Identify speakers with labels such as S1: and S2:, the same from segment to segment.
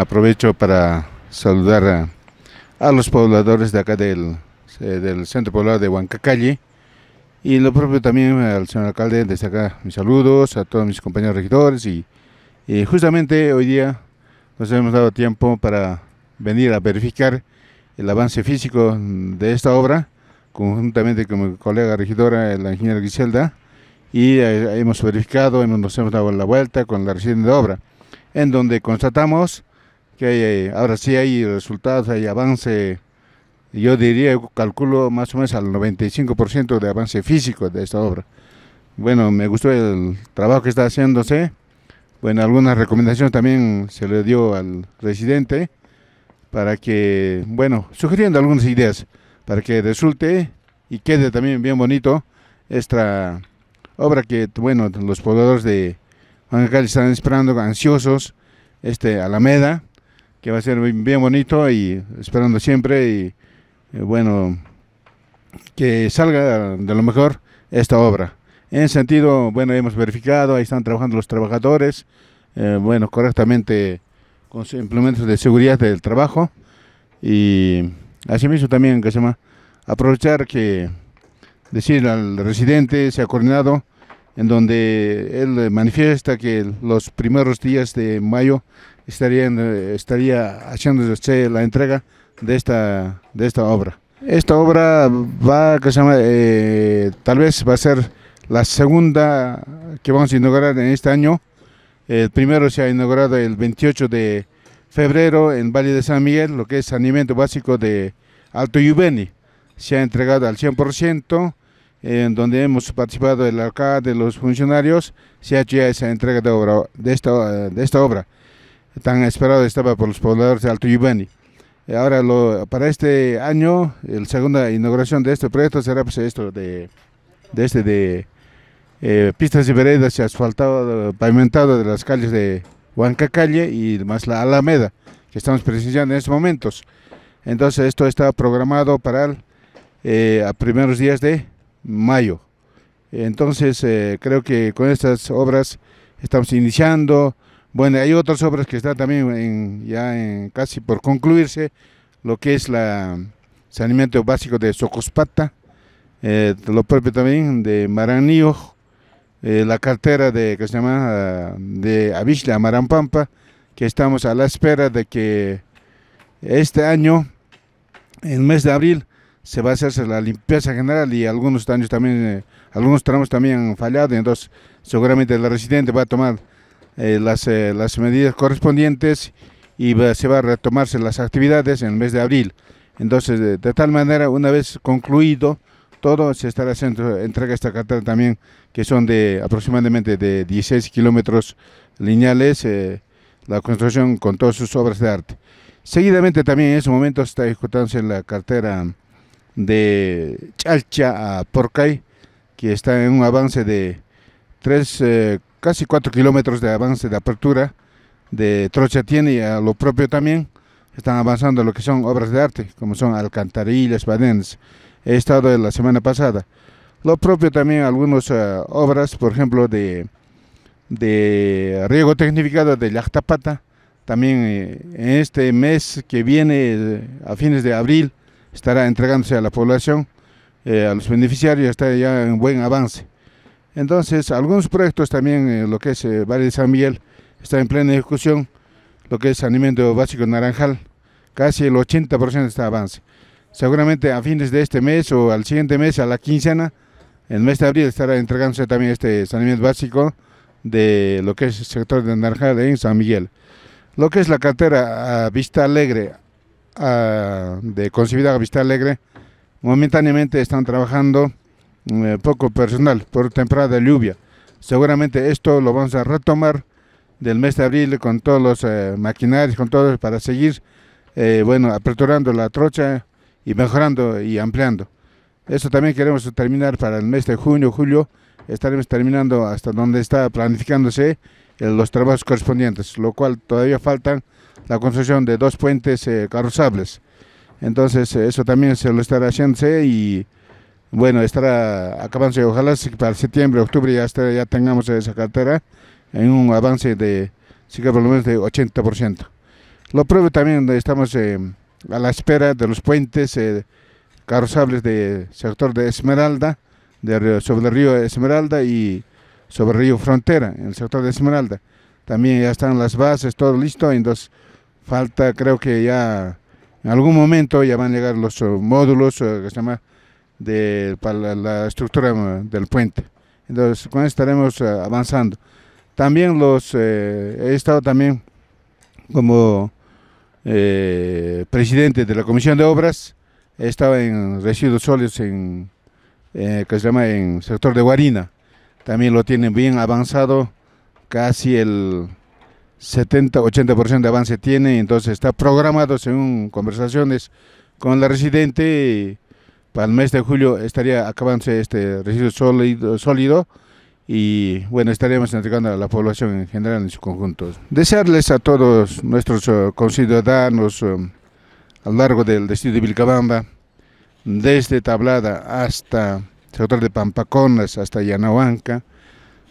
S1: aprovecho para saludar a, los pobladores de acá del, eh, del centro poblado de Huancacalle y lo propio también al señor alcalde, desde acá mis saludos a todos mis compañeros regidores y, justamente hoy día nos hemos dado tiempo para venir a verificar el avance físico de esta obra conjuntamente con mi colega regidora, la ingeniera Griselda y eh, hemos verificado, hemos, nos hemos dado la vuelta con la reciente obra, en donde constatamos que eh, ahora sí hay resultados, hay avance, yo diría, calculo más o menos al 95% de avance físico de esta obra. Bueno, me gustó el trabajo que está haciéndose. Bueno, algunas recomendaciones también se le dio al residente para que, bueno, sugiriendo algunas ideas para que resulte y quede también bien bonito esta obra que, bueno, los pobladores de Juan están esperando ansiosos, este Alameda, que va a ser bien bonito y esperando siempre y eh, bueno, que salga de lo mejor esta obra. En sentido, bueno, hemos verificado, ahí están trabajando los trabajadores, eh, bueno, correctamente con implementos de seguridad del trabajo y mismo también, que se llama, aprovechar que decir al residente, se ha coordinado en donde él manifiesta que los primeros días de mayo estarían, eh, estaría haciéndose la entrega de esta, de esta obra. Esta obra va, se llama, eh, tal vez va a ser la segunda que vamos a inaugurar en este año. El primero se ha inaugurado el 28 de febrero en Valle de San Miguel, lo que es alimento básico de Alto Yubeni. Se ha entregado al 100% en donde hemos participado el alcalde, los funcionarios, se ha hecho ya esa entrega de, obra, de, esta, de esta obra tan esperada estaba por los pobladores de Alto Yubani. Ahora, lo, para este año, la segunda inauguración de este proyecto será pues, esto de, de, este de eh, pistas y veredas asfaltado, pavimentado de las calles de Huanca Calle y más la Alameda, que estamos presenciando en estos momentos. Entonces, esto está programado para los eh, a primeros días de mayo. Entonces, eh, creo que con estas obras estamos iniciando. Bueno, hay otras obras que están también ya en, casi por concluirse, lo que es el saneamiento básico de Socospata, eh, lo propio también de Maranío, eh, la cartera de que se llama ah, de Avishla Marampampa, que estamos a la espera de que este año, en el mes de abril, se va a hacer la limpieza general y algunos daños también, eh, algunos tramos también han fallado, entonces seguramente la residente va a tomar eh, eh, las, medidas correspondientes y se va a retomarse las actividades en el mes de abril. Entonces, de, tal manera, una vez concluido todo, se estará haciendo entrega esta cartera también, que son de aproximadamente de 16 kilómetros lineales, la construcción con todas sus obras de arte. Seguidamente también en ese momento está ejecutándose la cartera de Chalcha a Porcay, que está en un avance de 3, eh, casi 4 kilómetros de avance de apertura de Trocha tiene y a lo propio también están avanzando lo que son obras de arte, como son alcantarillas, badenes. He estado la semana pasada. Lo propio también algunas eh, obras, por ejemplo, de, de riego tecnificado de Yactapata. También eh, en este mes que viene, a fines de abril, estará entregándose a la población, eh, a los beneficiarios, está ya en buen avance. Entonces, algunos proyectos también, eh, lo que es eh, Valle de San Miguel, está en plena ejecución, lo que es saneamiento básico naranjal, casi el 80% está avance. Seguramente a fines de este mes o al siguiente mes, a la quincena, el mes de abril estará entregándose también este saneamiento básico de lo que es el sector de Naranjal en San Miguel. Lo que es la cartera a ah, Vista Alegre, Ah, de Concebida Vista Alegre, momentáneamente están trabajando eh, poco personal por temporada de lluvia. Seguramente esto lo vamos a retomar del mes de abril con todos los eh, maquinarios, con todos para seguir, eh, bueno, aperturando la trocha y mejorando y ampliando. Eso también queremos terminar para el mes de junio, julio. Estaremos terminando hasta donde está planificándose los trabajos correspondientes, lo cual todavía faltan la construcción de dos puentes eh, carrosables, Entonces, eh, eso también se lo estará haciendo y bueno, estará acabándose. Ojalá para septiembre, octubre ya, ya tengamos esa cartera en un avance de, sí que por lo menos de 80%. Lo pruebo también, eh, estamos a la espera de los puentes carrosables carrozables del sector de Esmeralda, de, sobre el río Esmeralda y sobre el río Frontera, en el sector de Esmeralda. También ya están las bases, todo listo, en dos Falta, creo que ya en algún momento ya van a llegar los eh, módulos eh, que se llama de, para la, estructura eh, del puente. Entonces, con estaremos avanzando. También los he estado también como presidente de la Comisión de Obras, he estado en residuos sólidos en que se llama en sector de Guarina. También lo tienen bien avanzado, casi el 70-80% de avance tiene, entonces está programado según conversaciones con la residente, para el mes de julio estaría acabándose este residuo sólido, y bueno, estaríamos entregando a la población en general en su conjunto. Desearles a todos nuestros eh, conciudadanos eh, a lo largo del distrito de Vilcabamba, desde Tablada hasta sector de Pampaconas, hasta Yanahuanca,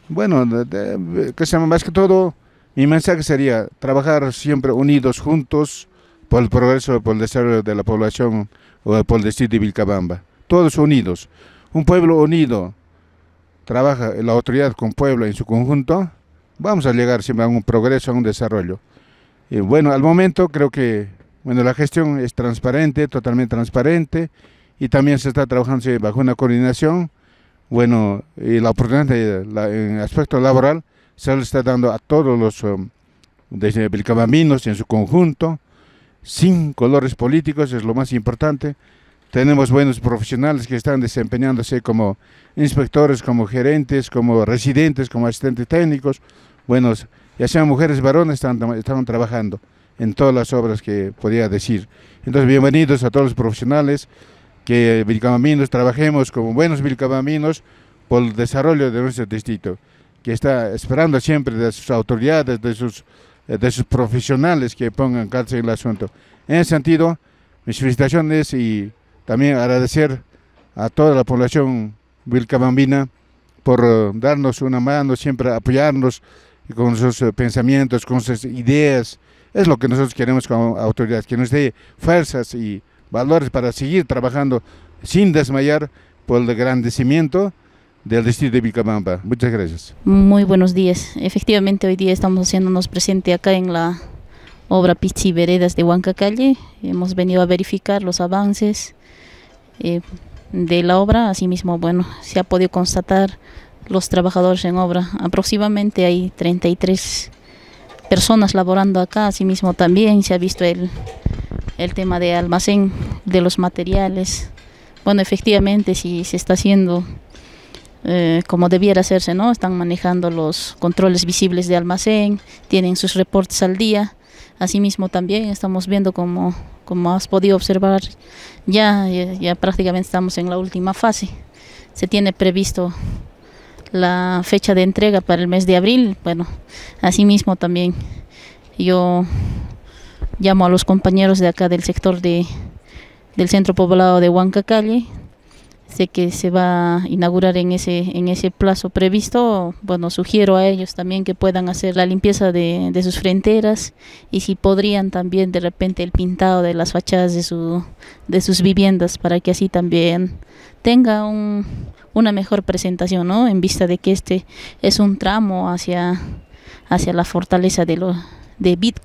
S1: bueno, que más que todo mi mensaje sería trabajar siempre unidos, juntos, por el progreso, por el desarrollo de la población o por el distrito de Vilcabamba. Todos unidos. Un pueblo unido trabaja la autoridad con pueblo en su conjunto, vamos a llegar siempre a un progreso, a un desarrollo. bueno, al momento creo que bueno, la gestión es transparente, totalmente transparente, y también se está trabajando bajo una coordinación. Bueno, y la oportunidad en aspecto laboral se lo está dando a todos los eh, en su conjunto, sin colores políticos, es lo más importante. Tenemos buenos profesionales que están desempeñándose como inspectores, como gerentes, como residentes, como asistentes técnicos. Buenos, ya sean mujeres, varones, están, están trabajando en todas las obras que podía decir. Entonces, bienvenidos a todos los profesionales que Vilcabaminos trabajemos como buenos Vilcabaminos por el desarrollo de nuestro distrito que está esperando siempre de sus autoridades, de sus, eh, de sus profesionales que pongan cárcel el asunto. En ese sentido, mis felicitaciones y también agradecer a toda la población vilcabambina por eh, darnos una mano, siempre apoyarnos con sus eh, pensamientos, con sus ideas. Es lo que nosotros queremos como autoridad, que nos dé fuerzas y valores para seguir trabajando sin desmayar por el agradecimiento del distrito de Vilcabamba. Muchas gracias.
S2: Muy buenos días. Efectivamente, hoy día estamos haciéndonos presente acá en la obra Pichi Veredas de Huanca Calle, Hemos venido a verificar los avances eh, de la obra. Asimismo, bueno, se ha podido constatar los trabajadores en obra. Aproximadamente hay 33 personas laborando acá. Asimismo, también se ha visto el, el tema de almacén de los materiales. Bueno, efectivamente, si se está haciendo eh, como debiera hacerse, ¿no? Están manejando los controles visibles de almacén, tienen sus reportes al día. Asimismo también estamos viendo como, como has podido observar, ya, ya, prácticamente estamos en la última fase. Se tiene previsto la fecha de entrega para el mes de abril. Bueno, asimismo también yo llamo a los compañeros de acá del sector de, del centro poblado de Huancacalle, sé que se va a inaugurar en ese, en ese plazo previsto, bueno, sugiero a ellos también que puedan hacer la limpieza de, sus fronteras y si podrían también de repente el pintado de las fachadas de, su, de sus viviendas para que así también tenga una mejor presentación, ¿no? En vista de que este es un tramo hacia, hacia la fortaleza de, lo, de